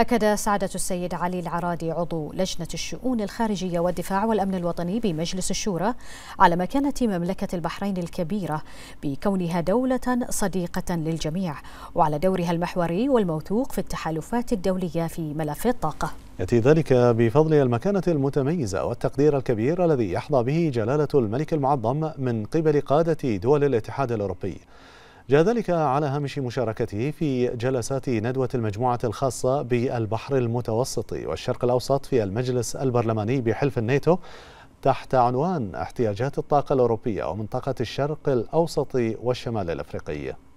أكد سعادة السيد علي العرادي عضو لجنة الشؤون الخارجية والدفاع والأمن الوطني بمجلس الشورى على مكانة مملكة البحرين الكبيرة بكونها دولة صديقة للجميع وعلى دورها المحوري والموثوق في التحالفات الدولية في ملف الطاقة. يأتي ذلك بفضل المكانة المتميزة والتقدير الكبير الذي يحظى به جلالة الملك المعظم من قبل قادة دول الاتحاد الأوروبي. جاء ذلك على هامش مشاركته في جلسات ندوة المجموعة الخاصة بالبحر المتوسط والشرق الأوسط في المجلس البرلماني بحلف الناتو تحت عنوان احتياجات الطاقة الأوروبية ومنطقة الشرق الأوسط والشمال الأفريقي